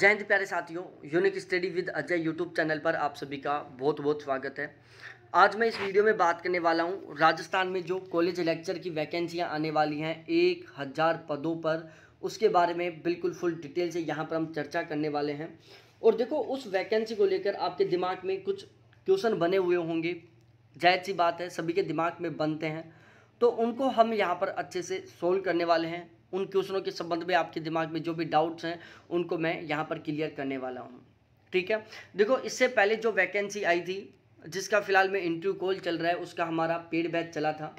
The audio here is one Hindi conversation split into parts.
जय हिंद प्यारे साथियों unique study with Ajay YouTube channel पर आप सभी का बहुत बहुत स्वागत है आज मैं इस वीडियो में बात करने वाला हूँ राजस्थान में जो कॉलेज लेक्चर की वैकेंसियाँ आने वाली हैं एक हज़ार पदों पर उसके बारे में बिल्कुल फुल डिटेल से यहाँ पर हम चर्चा करने वाले हैं और देखो उस वैकेंसी को लेकर आपके दिमाग में कुछ क्वेश्चन बने हुए होंगे जायज सी बात है सभी के दिमाग में बनते हैं तो उनको हम यहाँ पर अच्छे से सोल्व करने वाले हैं उन क्वेश्चनों के संबंध में आपके दिमाग में जो भी डाउट्स हैं उनको मैं यहाँ पर क्लियर करने वाला हूँ ठीक है देखो इससे पहले जो वैकेंसी आई थी जिसका फिलहाल में इंटरव्यू कॉल चल रहा है उसका हमारा पेड बैच चला था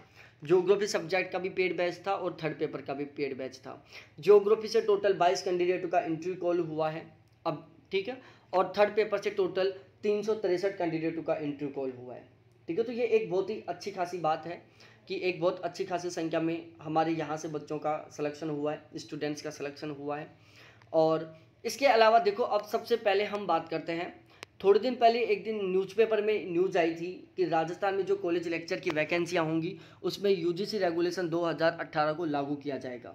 जोग्राफी सब्जेक्ट का भी पेड बैच था और थर्ड पेपर का भी पेड बैच था जोग्राफी से टोटल बाईस कैंडिडेटों का इंटरव्यू कॉल हुआ है अब ठीक है और थर्ड पेपर से टोटल तीन कैंडिडेटों का इंटरव्यू कॉल हुआ है ठीक है तो ये एक बहुत ही अच्छी खासी बात है कि एक बहुत अच्छी खासी संख्या में हमारे यहाँ से बच्चों का सिलेक्शन हुआ है स्टूडेंट्स का सिलेक्शन हुआ है और इसके अलावा देखो अब सबसे पहले हम बात करते हैं थोड़े दिन पहले एक दिन न्यूज़पेपर में न्यूज़ आई थी कि राजस्थान में जो कॉलेज लेक्चर की वैकेंसियाँ होंगी उसमें यूजीसी रेगुलेशन 2018 को लागू किया जाएगा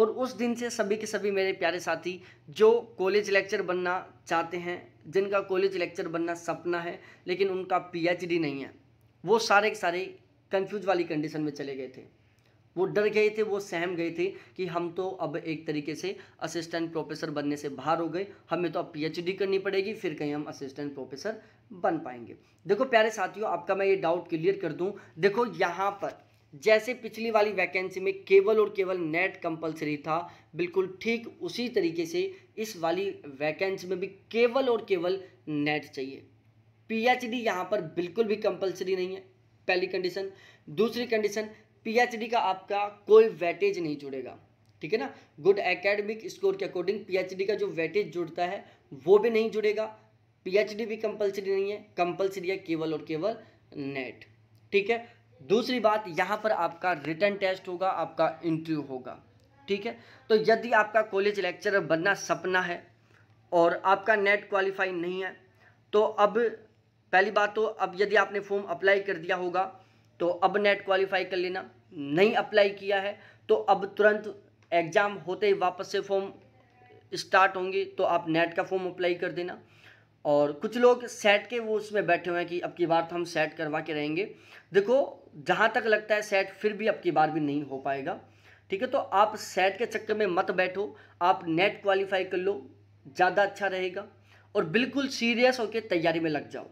और उस दिन से सभी के सभी मेरे प्यारे साथी जो कॉलेज लेक्चर बनना चाहते हैं जिनका कॉलेज लेक्चर बनना सपना है लेकिन उनका पीएचडी नहीं है वो सारे के सारे कंफ्यूज वाली कंडीशन में चले गए थे वो डर गए थे वो सहम गए थे कि हम तो अब एक तरीके से असिस्टेंट प्रोफेसर बनने से बाहर हो गए हमें तो अब पीएचडी करनी पड़ेगी फिर कहीं हम असिस्टेंट प्रोफेसर बन पाएंगे देखो प्यारे साथियों आपका मैं ये डाउट क्लियर कर दूं देखो यहाँ पर जैसे पिछली वाली वैकेंसी में केवल और केवल नेट कंपलसरी था बिल्कुल ठीक उसी तरीके से इस वाली वैकेंसी में भी केवल और केवल नेट चाहिए पीएचडी यहाँ पर बिल्कुल भी कंपलसरी नहीं है पहली कंडीशन दूसरी कंडीशन पीएचडी का आपका कोई वेटेज नहीं जुड़ेगा ठीक है ना गुड एकेडमिक स्कोर के अकॉर्डिंग पीएचडी का जो वेटेज जुड़ता है वो भी नहीं जुड़ेगा पीएचडी भी कंपलसरी नहीं है कंपलसरी है केवल और केवल नेट ठीक है दूसरी बात यहाँ पर आपका रिटर्न टेस्ट होगा आपका इंटरव्यू होगा ठीक है तो यदि आपका कॉलेज लेक्चरर बनना सपना है और आपका नेट क्वालिफाई नहीं है तो अब पहली बात तो अब यदि आपने फॉर्म अप्लाई कर दिया होगा तो अब नेट क्वालिफाई कर लेना नहीं अप्लाई किया है तो अब तुरंत एग्ज़ाम होते ही वापस से फॉर्म स्टार्ट होंगे तो आप नेट का फॉर्म अप्लाई कर देना और कुछ लोग सेट के वो उसमें बैठे हुए हैं कि अब की बार तो हम सेट करवा के रहेंगे देखो जहाँ तक लगता है सेट फिर भी अब की बार भी नहीं हो पाएगा ठीक है तो आप सेट के चक्कर में मत बैठो आप नेट क्वालिफाई कर लो ज़्यादा अच्छा रहेगा और बिल्कुल सीरियस होकर तैयारी में लग जाओ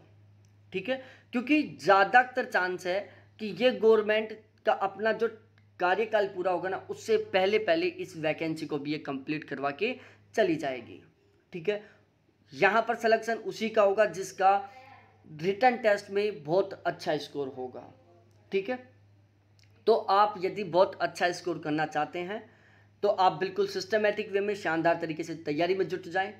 ठीक है क्योंकि ज़्यादातर चांस है कि ये गवर्नमेंट का अपना जो कार्यकाल पूरा होगा ना उससे पहले पहले इस वैकेंसी को भी ये कंप्लीट करवा के चली जाएगी ठीक है यहाँ पर सिलेक्शन उसी का होगा जिसका रिटर्न टेस्ट में बहुत अच्छा स्कोर होगा ठीक है तो आप यदि बहुत अच्छा स्कोर करना चाहते हैं तो आप बिल्कुल सिस्टमेटिक वे में शानदार तरीके से तैयारी में जुट जाएं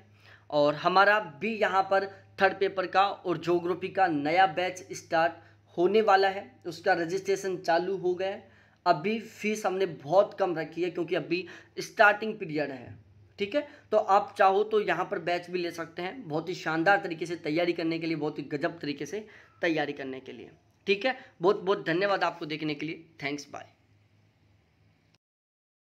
और हमारा भी यहाँ पर थर्ड पेपर का और जोग्राफी का नया बैच स्टार्ट होने वाला है उसका रजिस्ट्रेशन चालू हो गया है अभी फीस हमने बहुत कम रखी है क्योंकि अभी स्टार्टिंग पीरियड है ठीक है तो आप चाहो तो यहाँ पर बैच भी ले सकते हैं बहुत ही शानदार तरीके से तैयारी करने के लिए बहुत ही गजब तरीके से तैयारी करने के लिए ठीक है बहुत बहुत धन्यवाद आपको देखने के लिए थैंक्स बाय